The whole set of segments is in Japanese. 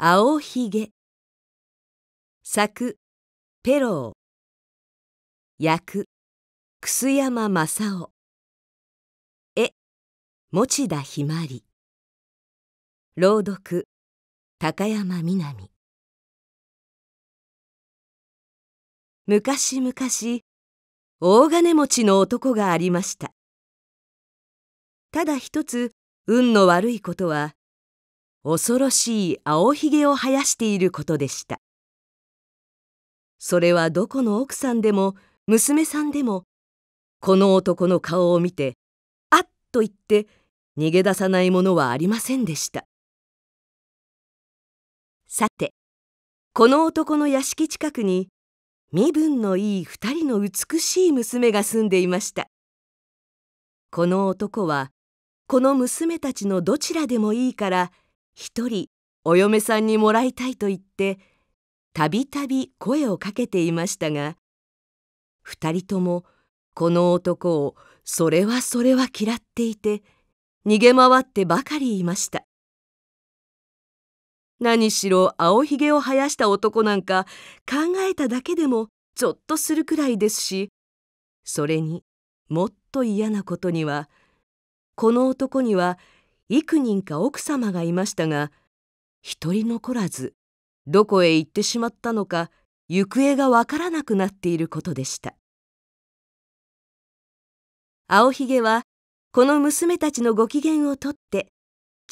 青ひげ作ペロー役楠山正雄絵持田ひまり朗読高山みなみ昔々大金持ちの男がありましたただ一つ運の悪いことは恐ろしい青ひげを生やしていることでしたそれはどこの奥さんでも娘さんでもこの男の顔を見てあっと言って逃げ出さないものはありませんでしたさてこの男の屋敷近くに身分のいい2人の美しい娘が住んでいましたこの男はこの娘たちのどちらでもいいから一人お嫁さんにもらいたいと言ってたびたび声をかけていましたが二人ともこの男をそれはそれは嫌っていて逃げ回ってばかりいました何しろ青ひげを生やした男なんか考えただけでもょっとするくらいですしそれにもっと嫌なことにはこの男には幾人か奥様がいましたが一人残らずどこへ行ってしまったのか行方がわからなくなっていることでした青ひげはこの娘たちのご機嫌をとって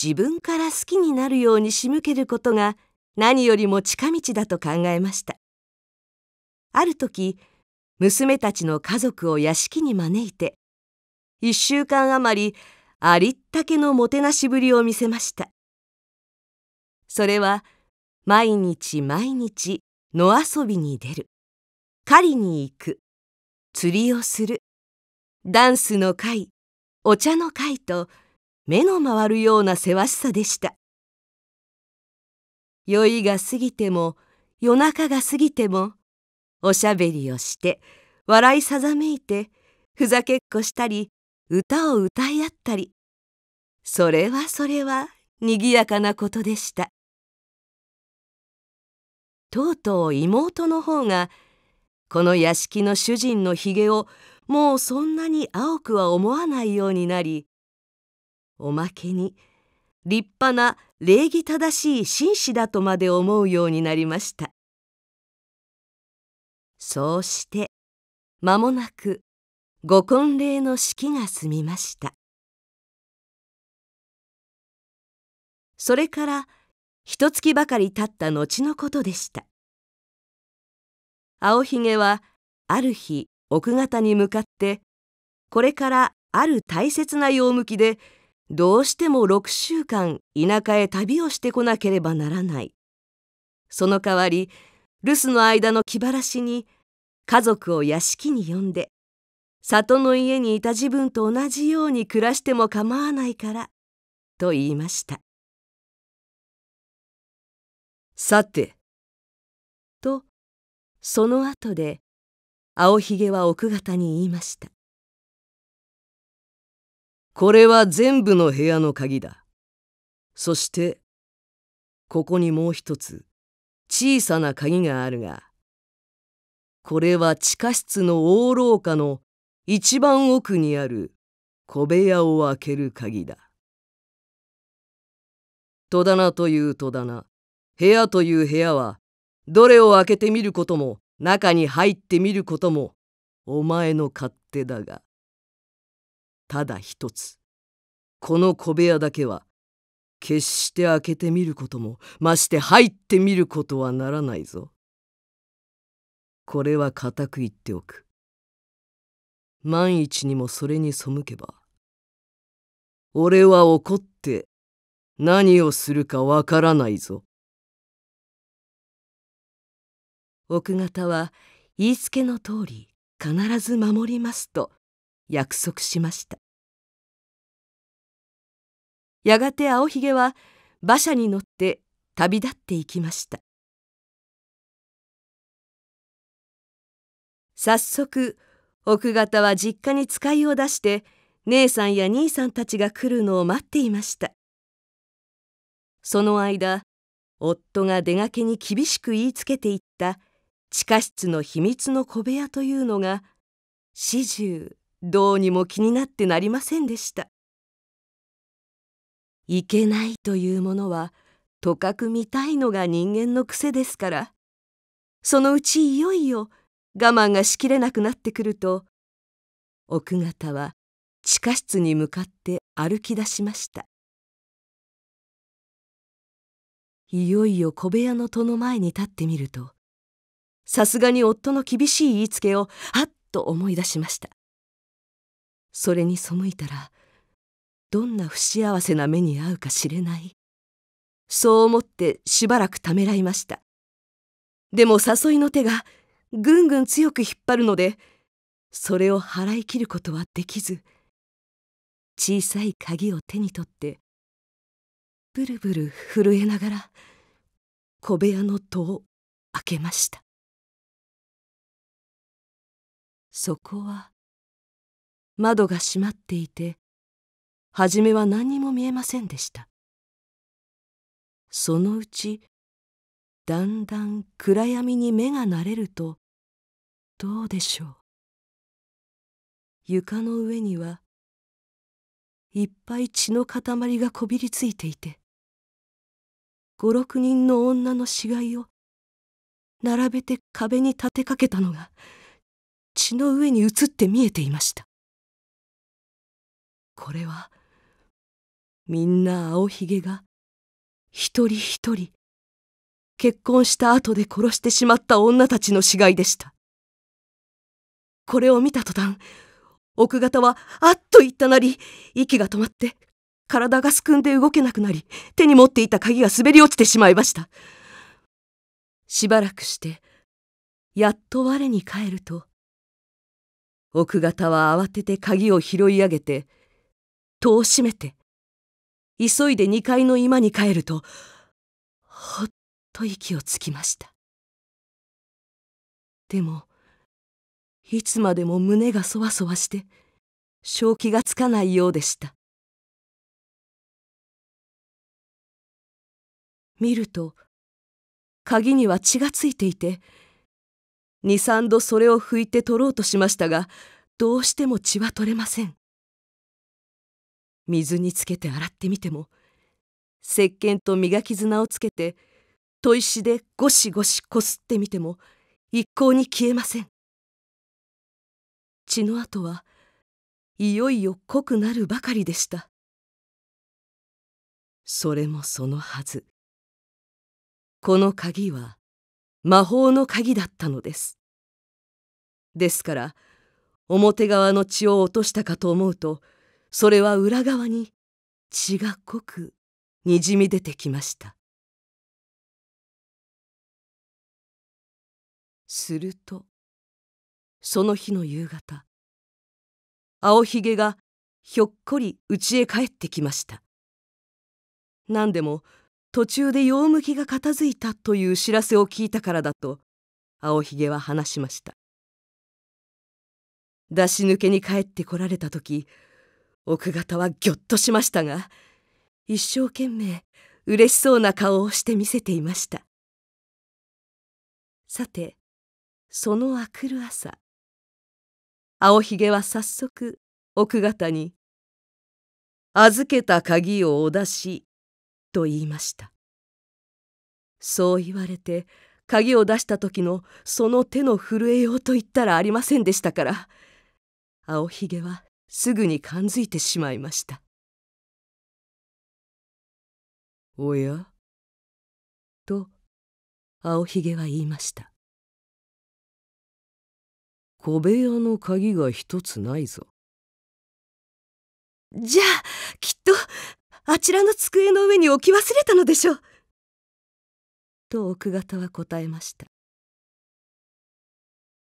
自分から好きになるように仕向けることが何よりも近道だと考えましたある時娘たちの家族を屋敷に招いて1週間余りありったけのもてなしぶりを見せましたそれは毎日毎日野遊びに出る狩りに行く釣りをするダンスの会お茶の会と目の回るようなせわしさでした酔いが過ぎても夜中が過ぎてもおしゃべりをして笑いさざめいてふざけっこしたり歌を歌い合ったりそれはそれはにぎやかなことでしたとうとう妹の方がこの屋敷の主人のひげをもうそんなに青くは思わないようになりおまけに立派な礼儀正しい紳士だとまで思うようになりましたそうして間もなくご婚礼の式が済みましたそれから一月ばかり経った後のことでした青ひげはある日奥方に向かってこれからある大切な用向きでどうしても6週間田舎へ旅をしてこなければならないその代わり留守の間の気晴らしに家族を屋敷に呼んで里の家にいた自分と同じように暮らしても構わないからと言いましたさて。と、その後で、青ひげは奥方に言いました。これは全部の部屋の鍵だ。そして、ここにもう一つ、小さな鍵があるが、これは地下室の大廊下の一番奥にある小部屋を開ける鍵だ。戸棚という戸棚。部屋という部屋はどれを開けてみることも中に入ってみることもお前の勝手だがただ一つこの小部屋だけは決して開けてみることもまして入ってみることはならないぞ。これは固く言っておく。万一にもそれに背けば俺は怒って何をするかわからないぞ。奥方は言いつけの通り必ず守りますと約束しましたやがて青ひげは馬車に乗って旅立っていきました早速奥方は実家に使いを出して姉さんや兄さんたちが来るのを待っていましたその間夫が出がけに厳しく言いつけていった地下室の秘密の小部屋というのが始終どうにも気になってなりませんでしたいけないというものはとかく見たいのが人間の癖ですからそのうちいよいよ我慢がしきれなくなってくると奥方は地下室に向かって歩き出しましたいよいよ小部屋の戸の前に立ってみるとさすがに夫の厳しい言いつけをはっと思い出しましたそれに背いたらどんな不幸せな目に遭うか知れないそう思ってしばらくためらいましたでも誘いの手がぐんぐん強く引っ張るのでそれを払い切ることはできず小さい鍵を手に取ってブルブル震えながら小部屋の戸を開けましたそこは窓が閉まっていて初めは何にも見えませんでしたそのうちだんだん暗闇に目が慣れるとどうでしょう床の上にはいっぱい血の塊がこびりついていて五六人の女の死骸を並べて壁に立てかけたのが血の上に映って見えていましたこれはみんな青ひげが一人一人結婚した後で殺してしまった女たちの死骸でしたこれを見た途端奥方はあっと言ったなり息が止まって体がすくんで動けなくなり手に持っていた鍵が滑り落ちてしまいましたしばらくしてやっと我に返ると奥方は慌てて鍵を拾い上げて戸を閉めて急いで2階の居間に帰るとほっと息をつきましたでもいつまでも胸がそわそわして正気がつかないようでした見ると鍵には血がついていて23度それを拭いて取ろうとしましたがどうしても血は取れません水につけて洗ってみても石鹸と磨き砂をつけて砥石でゴシゴシこすってみても一向に消えません血の跡はいよいよ濃くなるばかりでしたそれもそのはずこの鍵は魔法の鍵だったのですですから表側の血を落としたかと思うとそれは裏側に血が濃くにじみ出てきましたするとその日の夕方青ひげがひょっこり家へ帰ってきました何でも途中で用向きが片づいたという知らせを聞いたからだと青ひげは話しました出し抜けに帰ってこられた時奥方はぎょっとしましたが一生懸命嬉しそうな顔をして見せていましたさてそのあくる朝青ひげは早速奥方に「預けた鍵をお出し」と言いましたそう言われて鍵を出した時のその手の震えようと言ったらありませんでしたから青ひげはすぐに感づいてしまいましたおやと青ひげは言いました小部屋の鍵が一つないぞじゃあきっとあちらの机の上に置き忘れたのでしょうと奥方は答えました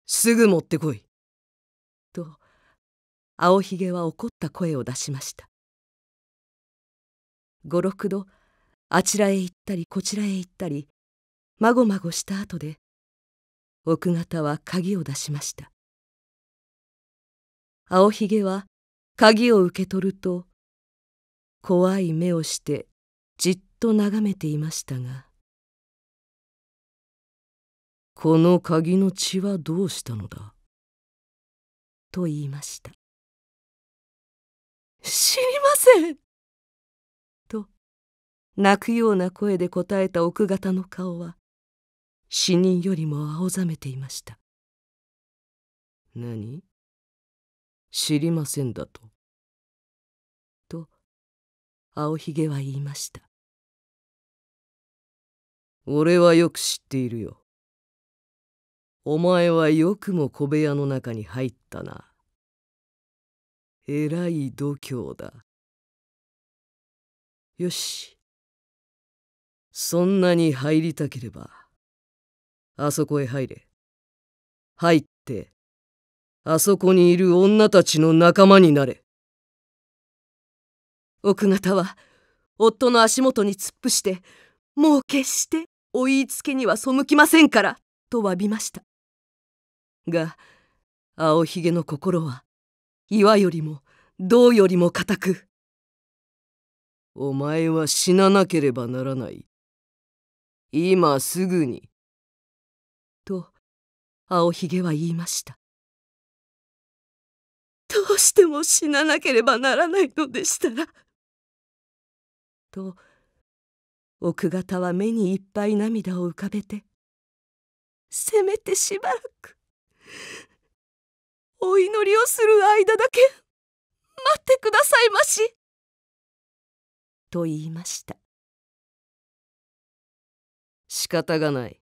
すぐ持ってこい青ひげは怒った声を出しました五六度あちらへ行ったりこちらへ行ったりまごまごした後で奥方は鍵を出しました青ひげは鍵を受け取ると怖い目をしてじっと眺めていましたが「この鍵の血はどうしたのだ?」と言いました。知りませんと泣くような声で答えた奥方の顔は死人よりも青ざめていました何知りませんだとと青ひげは言いました俺はよく知っているよお前はよくも小部屋の中に入ったなえらい度胸だよしそんなに入りたければあそこへ入れ入ってあそこにいる女たちの仲間になれ奥方は夫の足元に突っ伏してもう決してお言いつけには背きませんからと詫びましたが青ひげの心は岩よりも銅よりも固くお前は死ななければならない今すぐにと青ひげは言いましたどうしても死ななければならないのでしたらと奥方は目にいっぱい涙を浮かべてせめてしばらくお祈りをする間だけ待ってくださいまし」と言いました仕方がない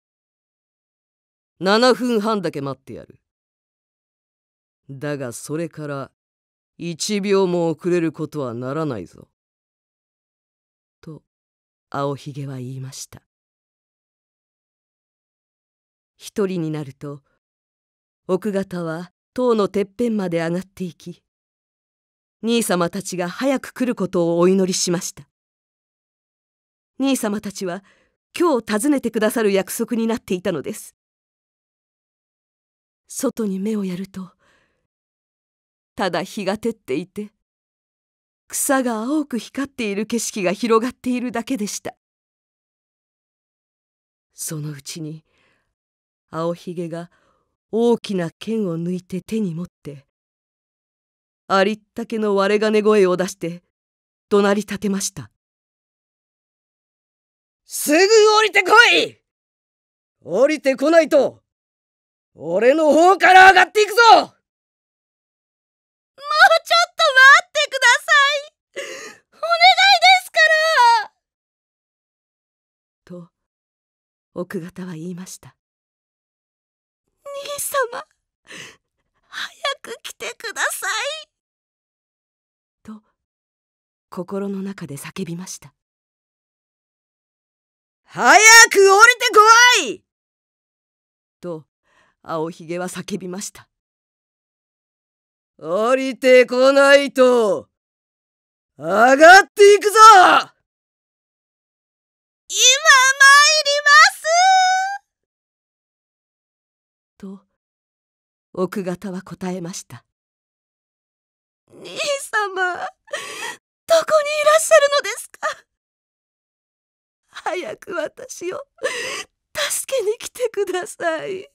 7分半だけ待ってやるだがそれから1秒も遅れることはならないぞと青ひげは言いました一人になると奥方は塔のてっぺんまで上がっていき兄様たちが早く来ることをお祈りしました兄様たちは今日訪ねてくださる約束になっていたのです外に目をやるとただ日が照っていて草が青く光っている景色が広がっているだけでしたそのうちに青ひげが大きな剣を抜いて手に持ってありったけの割れ金声を出して怒鳴り立てましたすぐ降りてこい降りてこないと俺の方から上がっていくぞもうちょっと待ってくださいお願いですからと奥方は言いました様早く来てください」と心の中で叫びました「早く降りてこい!」と青ひげは叫びました「降りてこないと上がっていくぞ!」今参ります奥方は答えました兄様どこにいらっしゃるのですか早く私を助けに来てください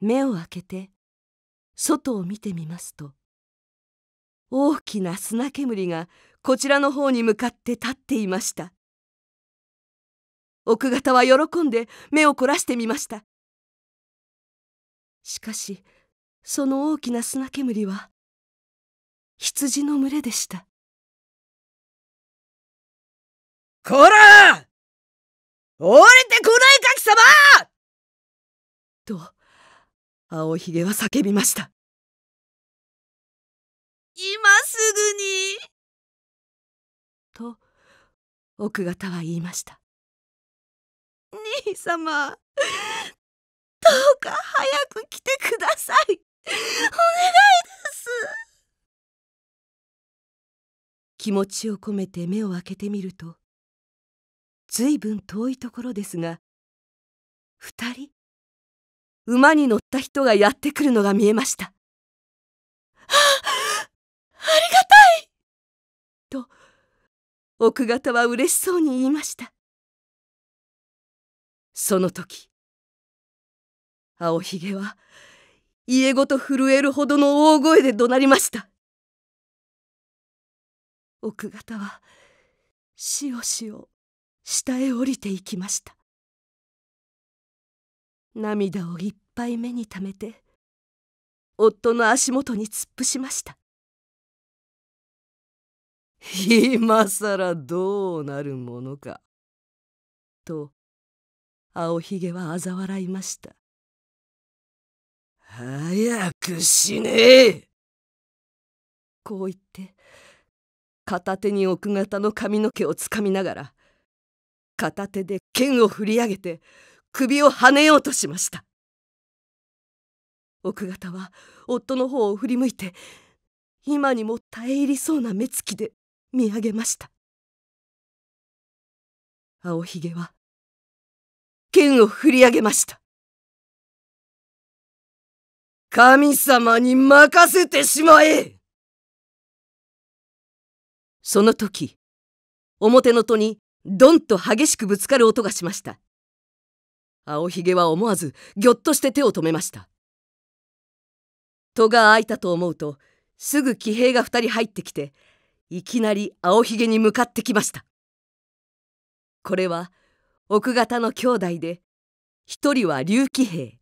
目を開けて外を見てみますと大きな砂煙がこちらの方に向かって立っていました奥方は喜んで目を凝らしてみましたしかしその大きな砂煙は羊の群れでしたこら降りてこない神様と青ひげは叫びました今すぐにと奥方は言いました兄様早く来てくださいお願いです気持ちを込めて目を開けてみるとずいぶん遠いところですが2人馬に乗った人がやってくるのが見えましたあありがたいと奥方は嬉しそうに言いましたその時青ひげは家ごと震えるほどの大声で怒鳴りました奥方はしおしお下へ降りていきました涙をいっぱい目にためて夫の足元に突っ伏しました今さらどうなるものかと青ひげは嘲笑いました早く死ねこう言って片手に奥方の髪の毛をつかみながら片手で剣を振り上げて首をはねようとしました奥方は夫の方を振り向いて今にも耐え入りそうな目つきで見上げました青ひげは剣を振り上げました神様に任せてしまえその時表の戸にドンと激しくぶつかる音がしました青ひげは思わずぎょっとして手を止めました戸が開いたと思うとすぐ騎兵が2人入ってきていきなり青ひげに向かってきましたこれは奥方の兄弟で一人は竜騎兵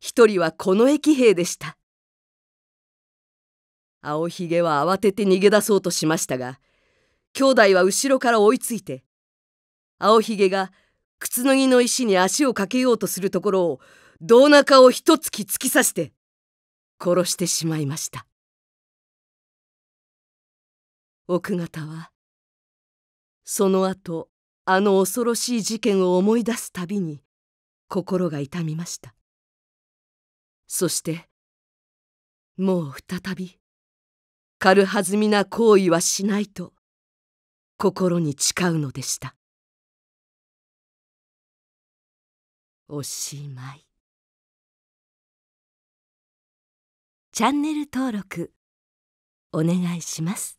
一人はこの駅兵でした青ひげは慌てて逃げ出そうとしましたが兄弟は後ろから追いついて青ひげが靴脱ぎの石に足をかけようとするところを胴中を一突き突き刺して殺してしまいました奥方はその後あの恐ろしい事件を思い出すたびに心が痛みましたそしてもう再び軽はずみな行為はしないと心に誓うのでしたおしまいチャンネル登録お願いします